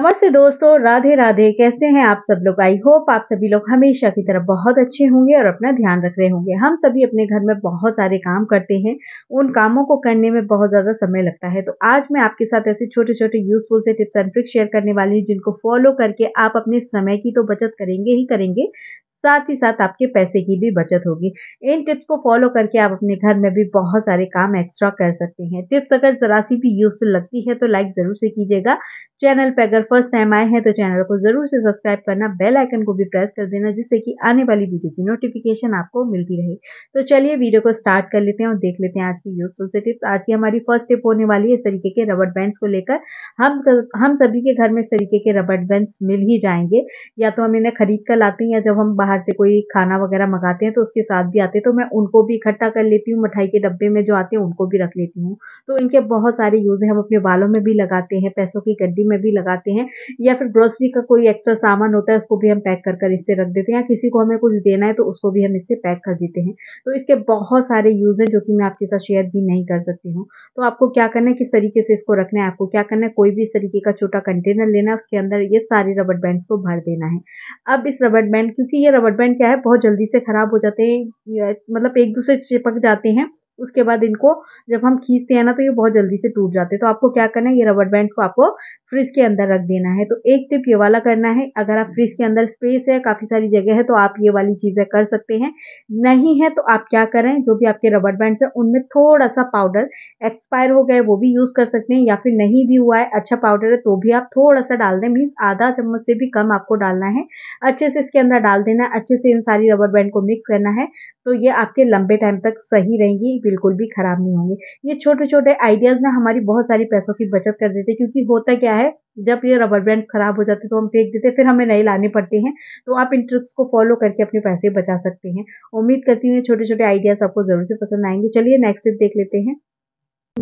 नमस्ते दोस्तों राधे राधे कैसे हैं आप सब लोग आई होप आप सभी लोग हमेशा की तरह बहुत अच्छे होंगे और अपना ध्यान रख रहे होंगे हम सभी अपने घर में बहुत सारे काम करते हैं उन कामों को करने में बहुत ज़्यादा समय लगता है तो आज मैं आपके साथ ऐसे छोटे छोटे यूजफुल से टिप्स एंड ट्रिक्स शेयर करने वाली हूँ जिनको फॉलो करके आप अपने समय की तो बचत करेंगे ही करेंगे साथ ही साथ आपके पैसे की भी बचत होगी इन टिप्स को फॉलो करके आप अपने घर में भी बहुत सारे काम एक्स्ट्रा कर सकते हैं टिप्स अगर जरा सी भी यूजफुल लगती है तो लाइक ज़रूर से कीजिएगा चैनल पर अगर फर्स्ट टाइम आए हैं तो चैनल को ज़रूर से सब्सक्राइब करना बेल आइकन को भी प्रेस कर देना जिससे कि आने वाली वीडियो की नोटिफिकेशन आपको मिलती रहे तो चलिए वीडियो को स्टार्ट कर लेते हैं और देख लेते हैं आज की यूजफुल से टिप्स आज की हमारी फर्स्ट टिप होने वाली है इस तरीके के रबड़ बैंड को लेकर हम हम सभी के घर में इस तरीके के रबड़ बैंड्स मिल ही जाएंगे या तो हम इन्हें खरीद कर लाते हैं या जब हम बाहर बाहर से कोई खाना वगैरह मंगाते हैं तो उसके साथ भी आते हैं तो मैं उनको भी इकट्ठा कर लेती हूँ मिठाई के डब्बे में जो आते हैं उनको भी रख लेती हूँ तो इनके बहुत सारे यूज़ हैं हम अपने बालों में भी लगाते हैं पैसों की गड्डी में भी लगाते हैं या फिर ग्रोसरी का कोई एक्स्ट्रा सामान होता है उसको भी हम पैक कर कर इससे रख देते हैं या किसी को हमें कुछ देना है तो उसको भी हम इससे पैक कर देते हैं तो इसके बहुत सारे यूज़ हैं जो कि मैं आपके साथ शेयर भी नहीं कर सकती हूँ तो आपको क्या करना है किस तरीके से इसको रखना है आपको क्या करना है कोई भी इस तरीके का छोटा कंटेनर लेना है उसके अंदर ये सारे रबड़ बैंड्स को भर देना है अब इस रबड़ बैंड क्योंकि ये रबड़ बैंड क्या है बहुत जल्दी से ख़राब हो जाते हैं मतलब एक दूसरे से चिपक जाते हैं उसके बाद इनको जब हम खींचते हैं ना तो ये बहुत जल्दी से टूट जाते हैं तो आपको क्या करना है ये रबर बैंड्स को आपको फ्रिज के अंदर रख देना है तो एक टिप ये वाला करना है अगर आप फ्रिज के अंदर स्पेस है काफ़ी सारी जगह है तो आप ये वाली चीज़ें कर सकते हैं नहीं है तो आप क्या करें जो भी आपके रबर बैंड्स हैं उनमें थोड़ा सा पाउडर एक्सपायर हो गए वो भी यूज़ कर सकते हैं या फिर नहीं भी हुआ है अच्छा पाउडर है तो भी आप थोड़ा सा डाल दें मीन्स आधा चम्मच से भी कम आपको डालना है अच्छे से इसके अंदर डाल देना है अच्छे से इन सारी रबर बैंड को मिक्स करना है तो ये आपके लंबे टाइम तक सही रहेंगी बिल्कुल भी खराब नहीं होंगे ये छोटे छोटे आइडियाज़ ना हमारी बहुत सारी पैसों की बचत कर देते क्योंकि होता क्या है जब ये रबर बैंड्स खराब हो जाते तो हम फेंक देते फिर हमें नए लाने पड़ते हैं तो आप इन ट्रिक्स को फॉलो करके अपने पैसे बचा सकते हैं उम्मीद करती हूँ छोटे छोटे आइडियाज़ आपको ज़रूर से पसंद आएंगे चलिए नेक्स्ट टिप देख लेते हैं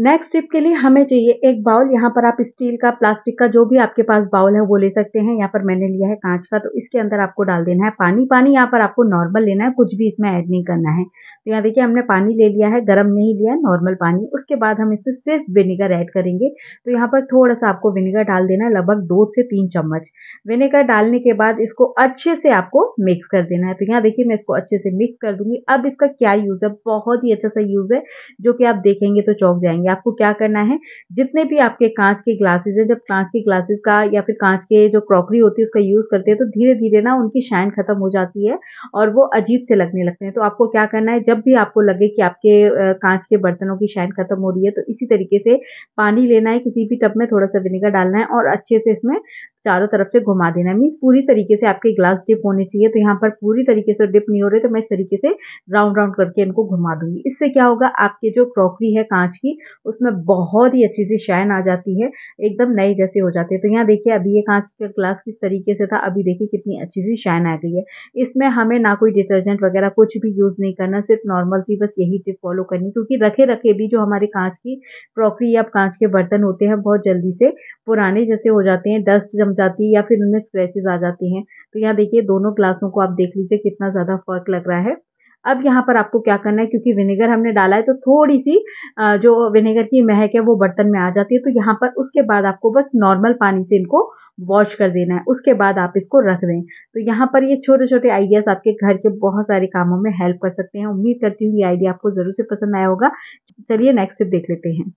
नेक्स्ट स्टेप के लिए हमें चाहिए एक बाउल यहाँ पर आप स्टील का प्लास्टिक का जो भी आपके पास बाउल है वो ले सकते हैं यहाँ पर मैंने लिया है कांच का तो इसके अंदर आपको डाल देना है पानी पानी यहाँ पर आपको नॉर्मल लेना है कुछ भी इसमें ऐड नहीं करना है तो यहाँ देखिए हमने पानी ले लिया है गर्म नहीं लिया है नॉर्मल पानी उसके बाद हम इसमें सिर्फ विनेगर ऐड करेंगे तो यहाँ पर थोड़ा सा आपको विनेगर डाल देना है लगभग दो से तीन चम्मच विनेगर डालने के बाद इसको अच्छे से आपको मिक्स कर देना है तो यहाँ देखिए मैं इसको अच्छे से मिक्स कर दूंगी अब इसका क्या यूज़ है बहुत ही अच्छा सा यूज़ है जो कि आप देखेंगे तो चौक जाएंगे करेंगे आपको क्या करना है जितने भी आपके कांच के ग्लासेस हैं जब कांच के ग्लासेस का या फिर कांच के जो क्रॉकरी होती है उसका यूज़ करते हैं तो धीरे धीरे ना उनकी शाइन खत्म हो जाती है और वो अजीब से लगने लगते हैं तो आपको क्या करना है जब भी आपको लगे कि आपके कांच के बर्तनों की शाइन खत्म हो रही है तो इसी तरीके से पानी लेना है किसी भी टब में थोड़ा सा विनेगर डालना है और अच्छे से इसमें चारों तरफ से घुमा देना है मीन्स पूरी तरीके से आपके ग्लास डिप होने चाहिए तो यहाँ पर पूरी तरीके से डिप नहीं हो रहे तो मैं इस तरीके से राउंड राउंड करके इनको घुमा दूंगी इससे क्या होगा आपके जो क्रॉकरी है कांच की उसमें बहुत ही अच्छी सी शाइन आ जाती है एकदम नए जैसे हो जाते हैं तो यहाँ देखिए अभी ये कांच का ग्लास किस तरीके से था अभी देखिए कितनी अच्छी सी शाइन आ गई है इसमें हमें ना कोई डिटर्जेंट वगैरह कुछ भी यूज़ नहीं करना सिर्फ नॉर्मल सी बस यही टिप फॉलो करनी क्योंकि रखे रखे भी जो हमारे कांच की क्रॉकरी या कांच के बर्तन होते हैं बहुत जल्दी से पुराने जैसे हो जाते हैं डस्ट जम जाती है या फिर उनमें स्क्रैचेज आ जाते हैं तो यहाँ देखिए दोनों ग्लासों को आप देख लीजिए कितना ज़्यादा फर्क लग रहा है अब यहाँ पर आपको क्या करना है क्योंकि विनेगर हमने डाला है तो थोड़ी सी जो विनेगर की महक है वो बर्तन में आ जाती है तो यहाँ पर उसके बाद आपको बस नॉर्मल पानी से इनको वॉश कर देना है उसके बाद आप इसको रख दें तो यहाँ पर ये छोटे छोटे आइडियाज़ आपके घर के बहुत सारे कामों में हेल्प कर सकते हैं उम्मीद करती हूँ ये आइडिया आपको ज़रूर से पसंद आया होगा चलिए नेक्स्ट स्टेप देख लेते हैं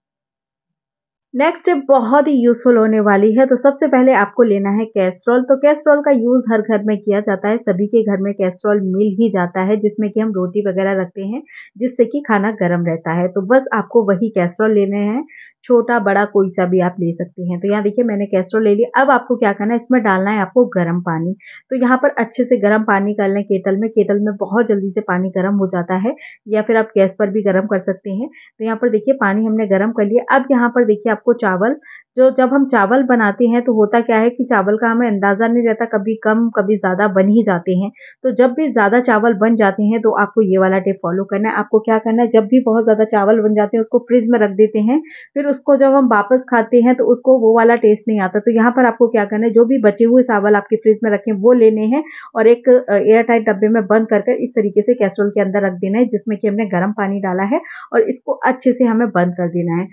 नेक्स्ट स्टेप बहुत ही यूजफुल होने वाली है तो सबसे पहले आपको लेना है कैस्ट्रॉल तो कैस्ट्रॉल का यूज हर घर में किया जाता है सभी के घर में कैस्ट्रॉल मिल ही जाता है जिसमें कि हम रोटी वगैरह रखते हैं जिससे कि खाना गर्म रहता है तो बस आपको वही कैस्ट्रॉल लेने हैं छोटा बड़ा कोई सा भी आप ले सकते हैं तो यहाँ देखिए मैंने कैस्ट्रॉल ले लिया अब आपको क्या करना है इसमें डालना है आपको गर्म पानी तो यहाँ पर अच्छे से गर्म पानी कर लें केटल में केटल में बहुत जल्दी से पानी गर्म हो जाता है या फिर आप गैस पर भी गर्म कर सकते हैं तो यहाँ पर देखिए पानी हमने गर्म कर लिया अब यहाँ पर देखिए आपको चावल जो जब हम चावल बनाते हैं तो होता क्या है कि चावल का हमें अंदाज़ा नहीं रहता कभी कम कभी ज़्यादा बन ही जाते हैं तो जब भी ज़्यादा चावल बन जाते हैं तो आपको ये वाला टिप फॉलो करना है आपको क्या करना है जब भी बहुत ज़्यादा चावल बन जाते हैं उसको फ्रिज में रख देते हैं फिर उसको जब हम वापस खाते हैं तो उसको वो वाला टेस्ट नहीं आता तो यहाँ पर आपको क्या करना है जो भी बचे हुए चावल आपके फ्रिज में रखे वो लेने हैं और एक एयर टाइट डब्बे में बंद कर कर इस तरीके से कैस्ट्रोल के अंदर रख देना है जिसमें कि हमने गर्म पानी डाला है और इसको अच्छे से हमें बंद कर देना है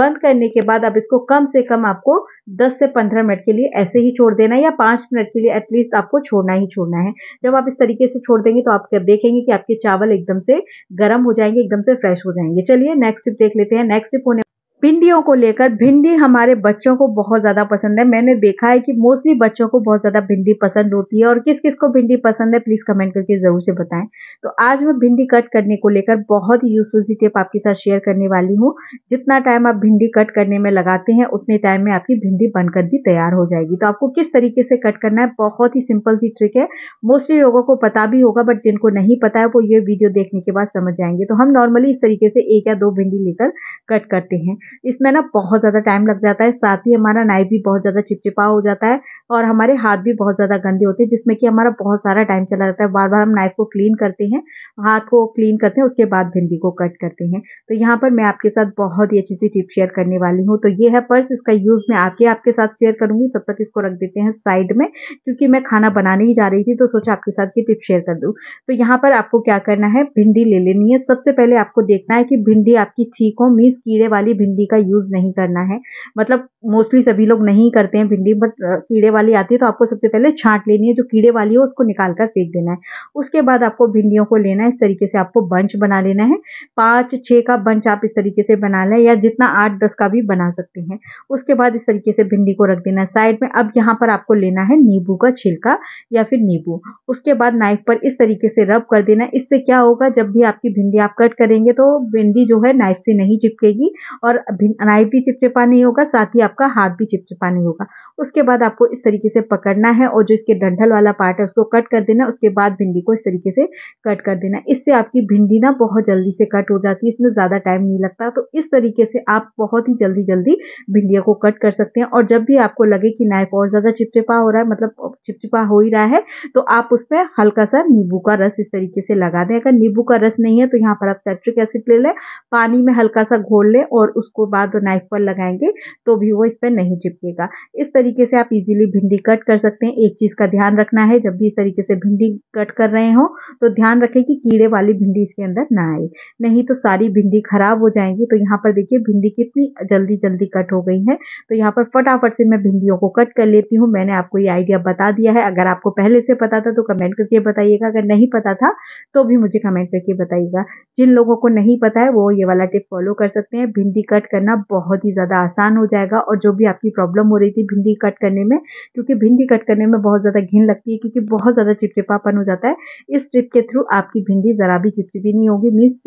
बंद करने के बाद अब इसको कम से कम आपको 10 से 15 मिनट के लिए ऐसे ही छोड़ देना है या 5 मिनट के लिए एटलीस्ट आपको छोड़ना ही छोड़ना है जब आप इस तरीके से छोड़ देंगे तो आप देखेंगे कि आपके चावल एकदम से गर्म हो जाएंगे एकदम से फ्रेश हो जाएंगे चलिए नेक्स्ट टिप देख लेते हैं नेक्स्ट टिप होने भिंडियों को लेकर भिंडी हमारे बच्चों को बहुत ज़्यादा पसंद है मैंने देखा है कि मोस्टली बच्चों को बहुत ज़्यादा भिंडी पसंद होती है और किस किस को भिंडी पसंद है प्लीज़ कमेंट करके ज़रूर से बताएं तो आज मैं भिंडी कट करने को लेकर बहुत ही यूज़फुल सी टिप आपके साथ शेयर करने वाली हूँ जितना टाइम आप भिंडी कट करने में लगाते हैं उतने टाइम में आपकी भिंडी बनकर भी तैयार हो जाएगी तो आपको किस तरीके से कट करना है बहुत ही सिंपल सी ट्रिक है मोस्टली लोगों को पता भी होगा बट जिनको नहीं पता है वो ये वीडियो देखने के बाद समझ जाएंगे तो हम नॉर्मली इस तरीके से एक या दो भिंडी लेकर कट करते हैं इसमें ना बहुत ज़्यादा टाइम लग जाता है साथ ही हमारा नाइफ भी बहुत ज़्यादा चिपचिपा हो जाता है और हमारे हाथ भी बहुत ज़्यादा गंदे होते हैं जिसमें कि हमारा बहुत सारा टाइम चला जाता है बार बार हम नाइफ को क्लीन करते हैं हाथ को क्लीन करते हैं उसके बाद भिंडी को कट करते हैं तो यहाँ पर मैं आपके साथ बहुत ही अच्छी सी टिप शेयर करने वाली हूँ तो ये है पर्स इसका यूज़ मैं आके आपके साथ शेयर करूँगी तब तक इसको रख देते हैं साइड में क्योंकि मैं खाना बनाने ही जा रही थी तो सोचा आपके साथ ये टिप शेयर कर दूँ तो यहाँ पर आपको क्या करना है भिंडी ले लेनी है सबसे पहले आपको देखना है कि भिंडी आपकी ठीक हो मीस कीड़े वाली भिंडी भिंडी का यूज़ नहीं करना है मतलब मोस्टली सभी लोग नहीं करते हैं भिंडी बट कीड़े वाली आती है तो आपको सबसे पहले छांट लेनी है जो कीड़े वाली है उसको निकाल कर फेंक देना है उसके बाद आपको भिंडियों को लेना है इस तरीके से आपको बंच बना लेना है पाँच छः का बंच आप इस तरीके से बना लें या जितना आठ दस का भी बना सकते हैं उसके बाद इस तरीके से भिंडी को रख देना है साइड में अब यहाँ पर आपको लेना है नींबू का छिलका या फिर नींबू उसके बाद नाइफ पर इस तरीके से रब कर देना इससे क्या होगा जब भी आपकी भिंडी आप कट करेंगे तो भिंडी जो है नाइफ से नहीं चिपकेगी और अभी भी चिपचिपा नहीं होगा साथ ही आपका हाथ भी चिपचिपा नहीं होगा उसके बाद आपको इस तरीके से पकड़ना है और जो इसके डंठल वाला पार्ट है उसको कट कर देना उसके बाद भिंडी को इस तरीके से कट कर देना इससे आपकी भिंडी ना बहुत जल्दी से कट हो जाती है इसमें ज़्यादा टाइम नहीं लगता तो इस तरीके से आप बहुत ही जल्दी जल्दी भिंडिया को कट कर सकते हैं और जब भी आपको लगे कि नाइफ और ज़्यादा चिपचिपा हो रहा है मतलब चिपचिपा हो ही रहा है तो आप उस पर हल्का सा नींबू का रस इस तरीके से लगा दें अगर नींबू का रस नहीं है तो यहाँ पर आप सेट्रिक एसिड ले लें पानी में हल्का सा घोल लें और उसको बाद नाइफ पर लगाएंगे तो भी वो इस पर नहीं चिपकेगा इस तरीके तरीके से आप इजीली भिंडी कट कर सकते हैं एक चीज़ का ध्यान रखना है जब भी इस तरीके से भिंडी कट कर रहे हो तो ध्यान रखें कि कीड़े वाली भिंडी इसके अंदर ना आए नहीं तो सारी भिंडी खराब हो जाएंगी तो यहाँ पर देखिए भिंडी कितनी जल्दी जल्दी कट हो गई है तो यहाँ पर फटाफट से मैं भिंडियों को कट कर लेती हूँ मैंने आपको ये आइडिया बता दिया है अगर आपको पहले से पता था तो कमेंट करके बताइएगा अगर नहीं पता था तो भी मुझे कमेंट करके बताइएगा जिन लोगों को नहीं पता है वो ये वाला टिप फॉलो कर सकते हैं भिंडी कट करना बहुत ही ज़्यादा आसान हो जाएगा और जो भी आपकी प्रॉब्लम हो रही थी भिंडी भिंडी कट करने में क्योंकि भिंडी कट करने में बहुत ज़्यादा घिन लगती है क्योंकि बहुत ज़्यादा चिपचिपापन हो जाता है इस टिप के थ्रू आपकी भिंडी ज़रा भी चिपचिपी नहीं होगी मीन्स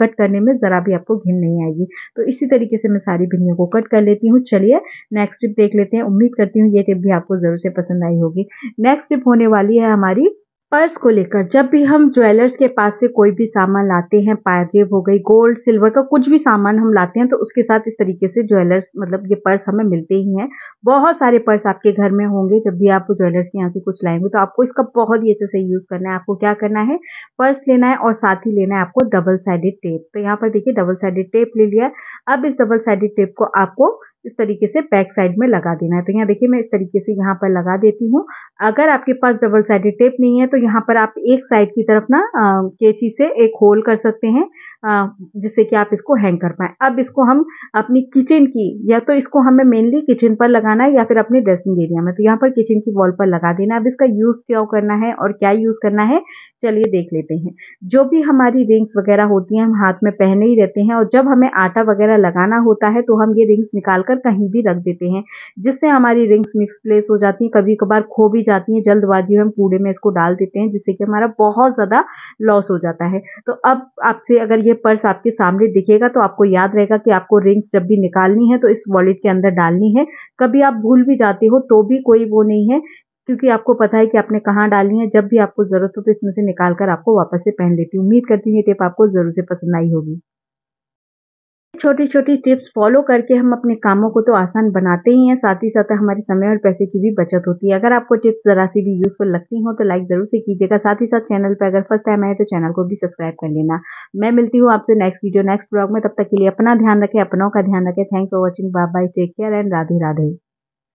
कट करने में ज़रा भी आपको घिन नहीं आएगी तो इसी तरीके से मैं सारी भिंडियों को कट कर लेती हूँ चलिए नेक्स्ट टिप देख लेते हैं उम्मीद करती हूँ ये टिप भी आपको ज़रूर से पसंद आई होगी नेक्स्ट टिप होने वाली है हमारी पर्स को लेकर जब भी हम ज्वेलर्स के पास से कोई भी सामान लाते हैं पाजेब हो गई गोल्ड सिल्वर का कुछ भी सामान हम लाते हैं तो उसके साथ इस तरीके से ज्वेलर्स मतलब ये पर्स हमें मिलते ही हैं बहुत सारे पर्स आपके घर में होंगे जब भी आप ज्वेलर्स के यहाँ से कुछ लाएंगे तो आपको इसका बहुत ही अच्छे से यूज़ करना है आपको क्या करना है पर्स लेना है और साथ ही लेना है आपको डबल साइडेड टेप तो यहाँ पर देखिए डबल साइडेड टेप ले लिया अब इस डबल साइडेड टेप को आपको इस तरीके से बैक साइड में लगा देना है तो यहाँ देखिए मैं इस तरीके से यहाँ पर लगा देती हूँ अगर आपके पास डबल साइडेड टेप नहीं है तो यहाँ पर आप एक साइड की तरफ ना कैची से एक होल कर सकते हैं जिससे कि आप इसको हैंग कर पाए अब इसको हम अपनी किचन की या तो इसको हमें मेनली किचन पर लगाना है या फिर अपने ड्रेसिंग एरिया में तो यहाँ पर किचन की वॉल पर लगा देना है अब इसका यूज़ क्यों करना है और क्या यूज़ करना है चलिए देख लेते हैं जो भी हमारी रिंग्स वगैरह होती हैं हम हाथ में पहने ही रहते हैं और जब हमें आटा वगैरह लगाना होता है तो हम ये रिंग्स निकाल कहीं भी रख देते हैं जिससे हमारी रिंग्स मिक्स प्लेस हो जाती है कभी कभार खो भी जाती है जल्दबाजी में हम कूड़े में इसको डाल देते हैं जिससे कि हमारा बहुत ज़्यादा लॉस हो जाता है तो अब आपसे अगर ये पर्स आपके सामने दिखेगा तो आपको याद रहेगा कि आपको रिंग्स जब भी निकालनी है तो इस वॉलेट के अंदर डालनी है कभी आप भूल भी जाते हो तो भी कोई वो नहीं है क्योंकि आपको पता है कि आपने कहाँ डालनी है जब भी आपको ज़रूरत हो तो इसमें से निकाल कर आपको वापस से पहन लेती हूँ उम्मीद करती हूँ ये टिप आपको ज़रूर से पसंद आई होगी छोटी छोटी टिप्स फॉलो करके हम अपने कामों को तो आसान बनाते ही हैं साथ ही साथ हमारे समय और पैसे की भी बचत होती है अगर आपको टिप्स ज़रा सी भी यूज़फुल लगती हो तो लाइक ज़रूर से कीजिएगा साथ ही साथ चैनल पर अगर फर्स्ट टाइम आए तो चैनल को भी सब्सक्राइब कर लेना मैं मिलती हूँ आपसे नेक्स्ट वीडियो नेक्स्ट ब्लॉग में तब तक के लिए अपना ध्यान रखें अपनों का ध्यान रखें thank for watching bye bye take care and Radhe Radhe